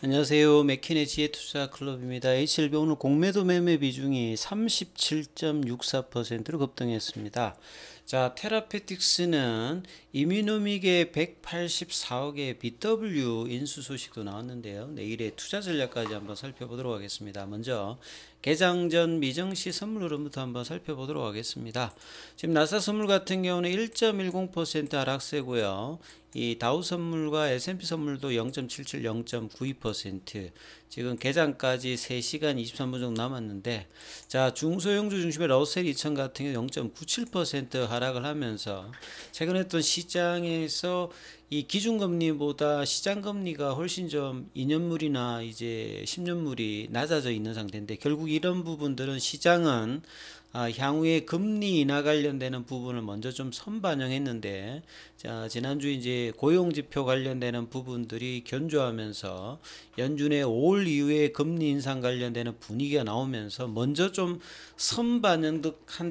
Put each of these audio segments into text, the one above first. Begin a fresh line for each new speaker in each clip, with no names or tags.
안녕하세요. 맥키네지의 투자 클럽입니다. HLB 오늘 공매도 매매 비중이 37.64%로 급등했습니다. 자, 테라페틱스는 이미노믹의 184억의 BW 인수 소식도 나왔는데요. 내일의 투자 전략까지 한번 살펴보도록 하겠습니다. 먼저 개장 전 미정시 선물 흐름부터 한번 살펴보도록 하겠습니다. 지금 나사 선물 같은 경우는 1.10% 하락세고요. 이 다우 선물과 S&P 선물도 0.77, 0.92% 지금 개장까지 3시간 23분 정도 남았는데 자 중소형주 중심의 러셀 2000 같은 경우 0.97% 하락 하락을 하면서 최근에 어떤 시장에서 이 기준금리보다 시장금리가 훨씬 좀 2년물이나 이제 10년물이 낮아져 있는 상태인데 결국 이런 부분들은 시장은 아, 향후에 금리 인하 관련되는 부분을 먼저 좀 선반영했는데 자, 지난주 이제 고용 지표 관련되는 부분들이 견조하면서 연준의 5월 이후에 금리 인상 관련되는 분위기가 나오면서 먼저 좀 선반영한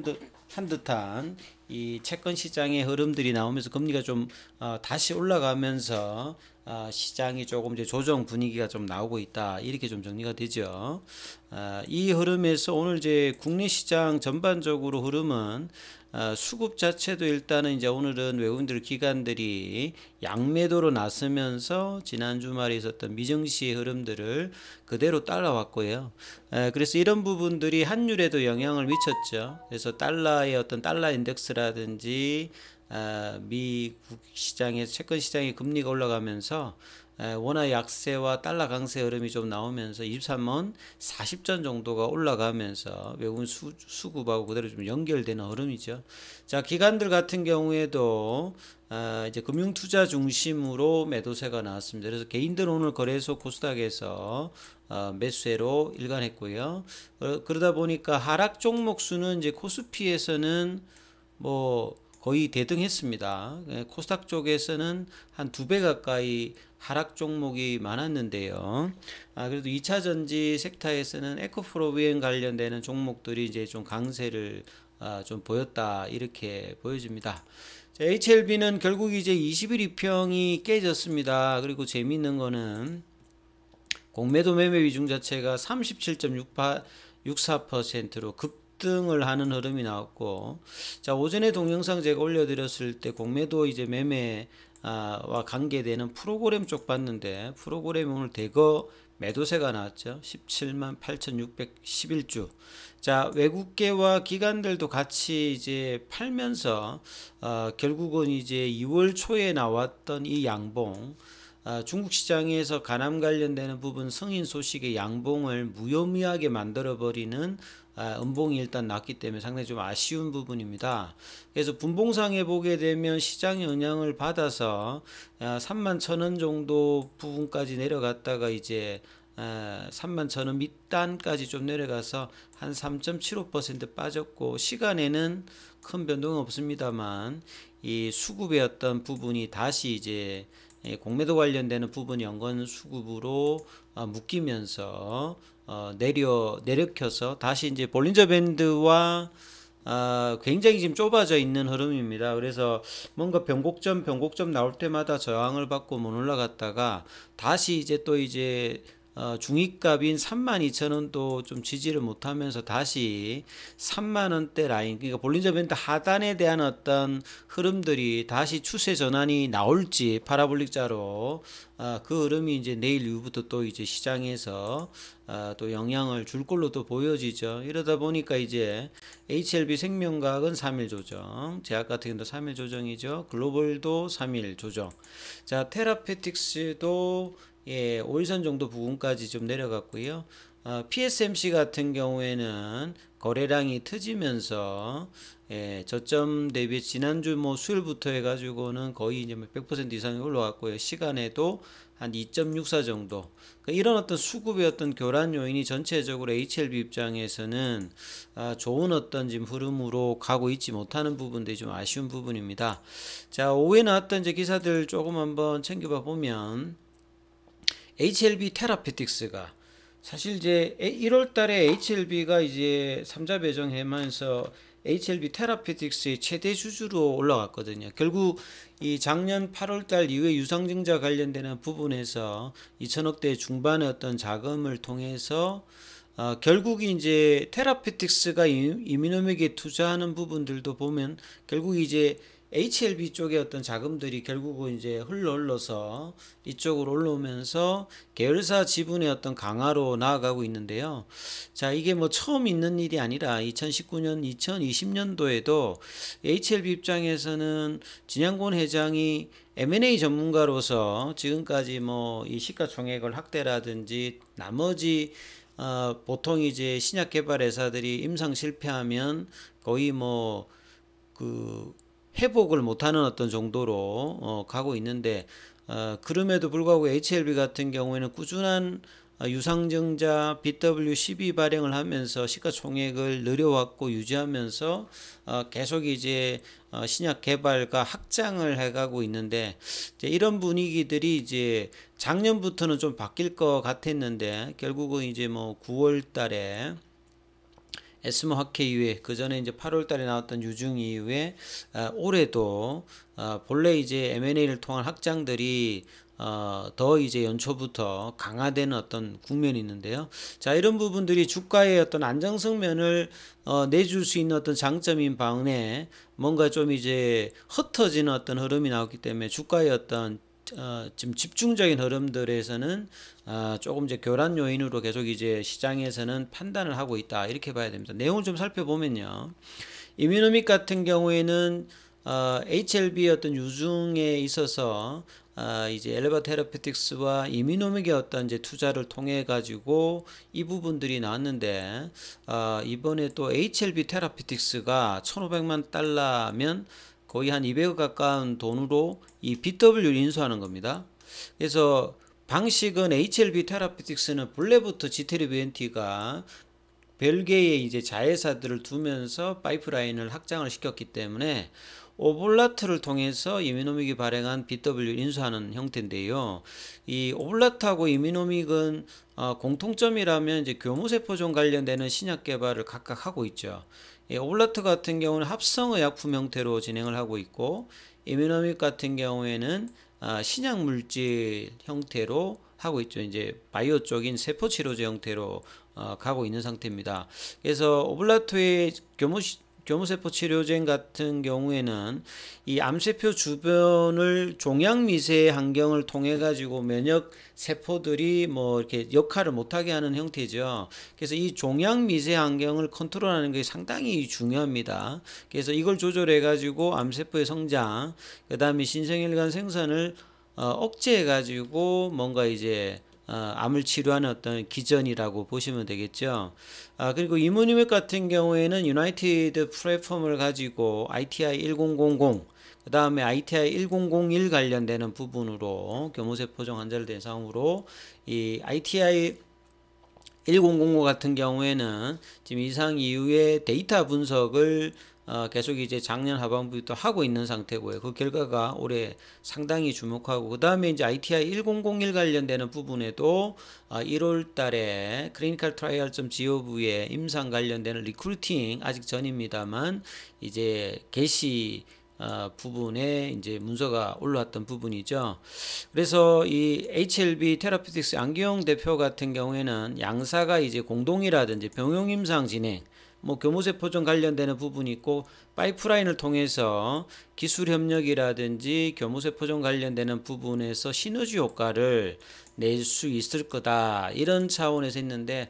듯한 듯한 이 채권 시장의 흐름들이 나오면서 금리가 좀 어, 다시 올라가면서 어, 시장이 조금 이제 조정 분위기가 좀 나오고 있다 이렇게 좀 정리가 되죠. 어, 이 흐름에서 오늘 이제 국내 시장 전반적으로 흐름은 어, 수급 자체도 일단은 이제 오늘은 외국인들 기관들이 양매도로 나서면서 지난 주말에 있었던 미정시의 흐름들을 그대로 따라왔고요. 그래서 이런 부분들이 한율에도 영향을 미쳤죠. 그래서 달러의 어떤 달러 인덱스라든지 어, 미국 시장의 채권 시장의 금리가 올라가면서 원화 약세와 달러 강세 흐름이 좀 나오면서 23원 40전 정도가 올라가면서 외국인 수, 수급하고 그대로 좀 연결되는 흐름이죠. 자, 기관들 같은 경우에도 아, 이제 금융투자 중심으로 매도세가 나왔습니다. 그래서 개인들 오늘 거래소 코스닥에서 어, 매수세로 일관했고요. 어, 그러다 보니까 하락 종목 수는 이제 코스피에서는 뭐 거의 대등했습니다. 예, 코스닥 쪽에서는 한 두 배 가까이 하락 종목이 많았는데요. 아, 그래도 2차 전지 섹터에서는 에코프로비엔 관련되는 종목들이 이제 좀 강세를 아, 좀 보였다 이렇게 보여집니다. HLB는 결국 이제 2 0 2평이 깨졌습니다. 그리고 재미있는 거는 공매도 매매 비중 자체가 37.64%로 급 등을 하는 흐름이 나왔고 자 오전에 동영상 제가 올려드렸을 때 공매도 이제 매매 아, 와 관계되는 프로그램 쪽 봤는데 프로그램 오늘 대거 매도세가 나왔죠. 17만 8,611주. 자, 외국계와 기관들도 같이 이제 팔면서 어, 결국은 이제 2월 초에 나왔던 이 양봉 어, 중국 시장에서 간암 관련되는 부분 성인 소식의 양봉을 무혐의하게 만들어버리는 아, 음봉이 일단 났기 때문에 상당히 좀 아쉬운 부분입니다. 그래서 분봉상에 보게 되면 시장 영향을 받아서 3만 아, 천원 정도 부분까지 내려갔다가 이제 3만 아, 천원 밑단까지 좀 내려가서 한 3.75% 빠졌고 시간에는 큰 변동은 없습니다만 이 수급의 어떤 부분이 다시 이제 예, 공매도 관련되는 부분이 연건 수급으로 아, 묶이면서 어, 내려 내려켜서 다시 이제 볼린저 밴드와 아, 굉장히 지금 좁아져 있는 흐름입니다. 그래서 뭔가 변곡점 변곡점 나올 때마다 저항을 받고 못 올라갔다가 다시 이제 또 이제 어, 중위값인 32,000원도 좀 지지를 못하면서 다시 3만원대 라인 그러니까 볼린저 밴드 하단에 대한 어떤 흐름들이 다시 추세 전환이 나올지 파라볼릭자로 어, 그 흐름이 이제 내일 이후부터 또 이제 시장에서 어, 또 영향을 줄 걸로 또 보여지죠. 이러다 보니까 이제 HLB 생명과학은 3일 조정, 제약 같은 경우도 3일 조정이죠. 글로벌도 3일 조정. 자, 테라페틱스도 예, 5일선 정도 부근까지 좀 내려갔고요. 어, PSMC 같은 경우에는 거래량이 터지면서 예, 저점 대비 지난주 뭐 수요일부터 해가지고는 거의 이제 100% 뭐 이상이 올라갔고요. 시간에도 한 2.64 정도. 그러니까 이런 어떤 수급의 어떤 교란 요인이 전체적으로 HLB 입장에서는 아, 좋은 어떤 지금 흐름으로 가고 있지 못하는 부분들이 좀 아쉬운 부분입니다. 자, 오후에 나왔던 이제 기사들 조금 한번 챙겨봐 보면 HLB 테라피틱스가 사실 이제 1월 달에 HLB가 이제 3자 배정하면서 HLB 테라피틱스의 최대 주주로 올라갔거든요. 결국 이 작년 8월 달 이후에 유상증자 관련되는 부분에서 2천억 대 중반의 어떤 자금을 통해서 어, 결국 이제 테라피틱스가 이민호에 투자하는 부분들도 보면 결국 이제 HLB 쪽의 어떤 자금들이 결국은 이제 흘러 흘러서 이쪽으로 올라오면서 계열사 지분의 어떤 강화로 나아가고 있는데요. 자, 이게 뭐 처음 있는 일이 아니라 2019년, 2020년도에도 HLB 입장에서는 진양곤 회장이 M&A 전문가로서 지금까지 뭐 이 시가총액을 확대라든지 나머지 어, 보통 이제 신약 개발 회사들이 임상 실패하면 거의 뭐그 회복을 못하는 어떤 정도로 어, 가고 있는데 어, 그럼에도 불구하고 HLB 같은 경우에는 꾸준한 어, 유상증자 BW12 발행을 하면서 시가총액을 늘려왔고 유지하면서 어, 계속 이제 어, 신약 개발과 확장을 해가고 있는데 이런 분위기들이 이제 작년부터는 좀 바뀔 것 같았는데 결국은 이제 뭐 9월달에 에스모 학회 이후에 그 전에 이제 8월 달에 나왔던 유증 이후에 아, 올해도 아, 본래 이제 M&A를 통한 확장들이 어, 더 이제 연초부터 강화되는 어떤 국면이 있는데요. 자, 이런 부분들이 주가의 어떤 안정성 면을 어, 내줄 수 있는 어떤 장점인 방에 뭔가 좀 이제 흩어지는 어떤 흐름이 나왔기 때문에 주가의 어떤 어, 지금 집중적인 흐름들에서는 아, 조금 이제 교란 요인으로 계속 이제 시장에서는 판단을 하고 있다 이렇게 봐야 됩니다. 내용을 좀 살펴보면요, 이민호믹 같은 경우에는 어, h l b 어떤 유증에 있어서 아, 이제 엘레바 테라피틱스와 이민호믹의 어떤 이제 투자를 통해 가지고 이 부분들이 나왔는데 아, 이번에 또 HLB 테라피틱스가 1,500만 달러면 거의 한 200억 가까운 돈으로 이 BW를 인수하는 겁니다. 그래서 방식은 HLB 테라피틱스는 본래부터 지테리비엔티가 별개의 이제 자회사들을 두면서 파이프라인을 확장을 시켰기 때문에 오블라트를 통해서 이민노믹이 발행한 BW 인수하는 형태인데요. 이 오블라트하고 이민노믹은 어, 공통점이라면 이제 교무세포종 관련되는 신약 개발을 각각 하고 있죠. 오블라트 예, 같은 경우는 합성의 약품 형태로 진행을 하고 있고 이미노믹 같은 경우에는 아, 신약 물질 형태로 하고 있죠. 이제 바이오 쪽인 세포 치료제 형태로 어, 가고 있는 상태입니다. 그래서 오블라토의 교모 교무세포 치료제 같은 경우에는 이 암세포 주변을 종양 미세 환경을 통해 가지고 면역 세포들이 뭐 이렇게 역할을 못하게 하는 형태죠. 그래서 이 종양 미세 환경을 컨트롤하는 게 상당히 중요합니다. 그래서 이걸 조절해 가지고 암세포의 성장, 그다음에 신생일관 생산을 어, 억제해 가지고 뭔가 이제 어, 암을 치료하는 어떤 기전이라고 보시면 되겠죠. 아, 그리고 이모님의 같은 경우에는 유나이티드 플랫폼을 가지고 ITI 1000, 그 다음에 ITI 1001 관련되는 부분으로 교모세포종 환자를 대상으로 이 ITI 1005 같은 경우에는 지금 이상 이후에 데이터 분석을 어, 계속 이제 작년 하반부부터 하고 있는 상태고요. 그 결과가 올해 상당히 주목하고 그 다음에 이제 ITI 1001 관련되는 부분에도 1월 어, 달에 클리니컬 트라이얼 점 지오브의 임상 관련되는 리크루팅 아직 전입니다만 이제 개시 어, 부분에 이제 문서가 올라왔던 부분이죠. 그래서 이 HLB 테라피틱스 안기영 대표 같은 경우에는 양사가 이제 공동이라든지 병용 임상 진행 뭐 교무세 포정 관련되는 부분이 있고 파이프라인을 통해서 기술 협력이라든지 교무세 포정 관련되는 부분에서 시너지 효과를 낼 수 있을 거다 이런 차원에서 했는데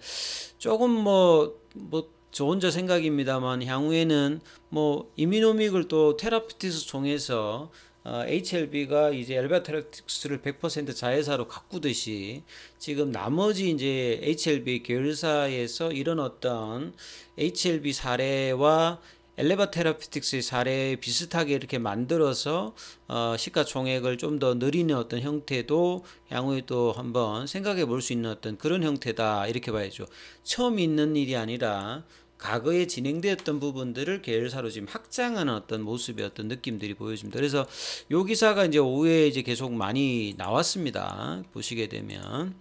조금 뭐뭐 뭐저 혼자 생각입니다만 향후에는 뭐 이미노믹을 또 테라피티스 통해서 어, HLB가 이제 엘베아트틱스를100% 자회사로 가꾸듯이 지금 나머지 이제 HLB 계열사에서 이런 어떤 HLB 사례와 엘레바 테라피틱스의 사례에 비슷하게 이렇게 만들어서 어, 시가총액을 좀 더 늘리는 어떤 형태도 양호에또 한번 생각해 볼 수 있는 어떤 그런 형태다 이렇게 봐야죠. 처음 있는 일이 아니라 과거에 진행되었던 부분들을 계열사로 지금 확장하는 어떤 모습의 어떤 느낌들이 보여집니다. 그래서 요 기사가 이제 오후에 이제 계속 많이 나왔습니다. 보시게 되면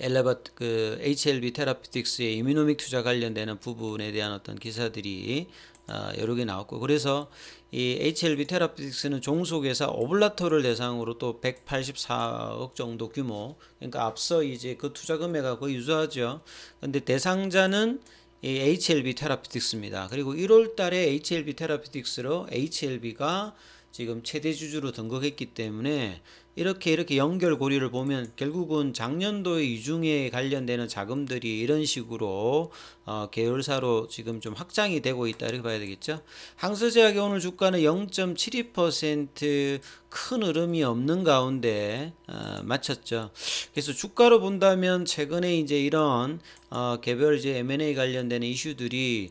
엘레버그 HLB 테라피틱스의 이미노믹 투자 관련되는 부분에 대한 어떤 기사들이 아, 여러 개 나왔고 그래서 이 HLB 테라피틱스는 종속회사 오블라토를 대상으로 또 184억 정도 규모 그러니까 앞서 이제 그 투자 금액하고 유사하죠. 근데 대상자는 이 HLB 테라피틱스입니다. 그리고 1월 달에 HLB 테라피틱스로 HLB가 지금 최대 주주로 등극했기 때문에 이렇게 이렇게 연결고리를 보면 결국은 작년도에 이중에 관련되는 자금들이 이런 식으로 어, 계열사로 지금 좀 확장이 되고 있다 이렇게 봐야 되겠죠. 항서제약의 오늘 주가는 0.72%큰 흐름이 없는 가운데 어, 마쳤죠. 그래서 주가로 본다면 최근에 이제 이런 어, 개별 이제 M&A 관련되는 이슈들이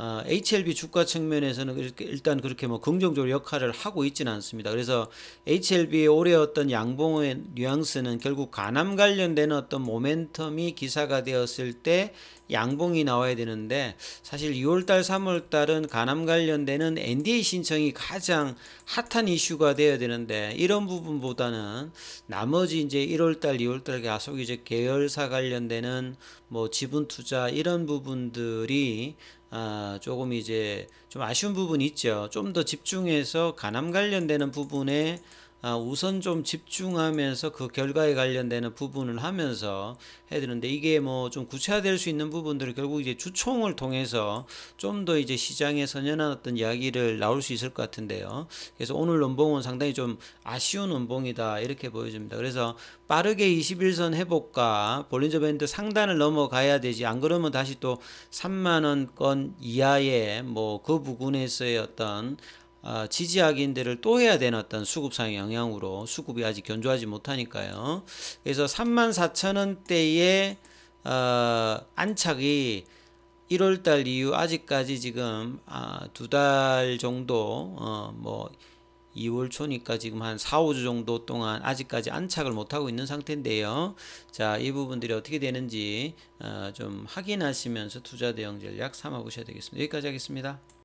아, HLB 주가 측면에서는 일단 그렇게 뭐 긍정적으로 역할을 하고 있지는 않습니다. 그래서 HLB의 올해 어떤 양봉의 뉘앙스는 결국 간암 관련된 어떤 모멘텀이 기사가 되었을 때 양봉이 나와야 되는데 사실 2월달 3월달은 간암 관련되는 NDA 신청이 가장 핫한 이슈가 되어야 되는데 이런 부분보다는 나머지 이제 1월달 2월달 계속 이제 계열사 관련되는 뭐 지분 투자 이런 부분들이 아, 조금 이제 좀 아쉬운 부분이 있죠. 좀 더 집중해서 간암 관련되는 부분에 아, 우선 좀 집중하면서 그 결과에 관련되는 부분을 하면서 해야 되는데 이게 뭐 좀 구체화될 수 있는 부분들을 결국 이제 주총을 통해서 좀 더 이제 시장에 선연한 어떤 이야기를 나올 수 있을 것 같은데요. 그래서 오늘 논봉은 상당히 좀 아쉬운 논봉이다 이렇게 보여집니다. 그래서 빠르게 21선 회복과 볼린저 밴드 상단을 넘어가야 되지 안 그러면 다시 또 3만원권 이하의 뭐 그 부근에서의 어떤 아, 지지하인들을또 해야 되는 어떤 수급상의 영향으로 수급이 아직 견조하지 못하니까요. 그래서 3 4 0 0원대에 어, 안착이 1월달 이후 아직까지 지금 아, 두달 정도 어, 뭐 2월 초니까 지금 한 4, 5주 정도 동안 아직까지 안착을 못하고 있는 상태인데요. 자, 이 부분들이 어떻게 되는지 어, 좀 확인하시면서 투자 대응 전략 삼아보셔야 되겠습니다. 여기까지 하겠습니다.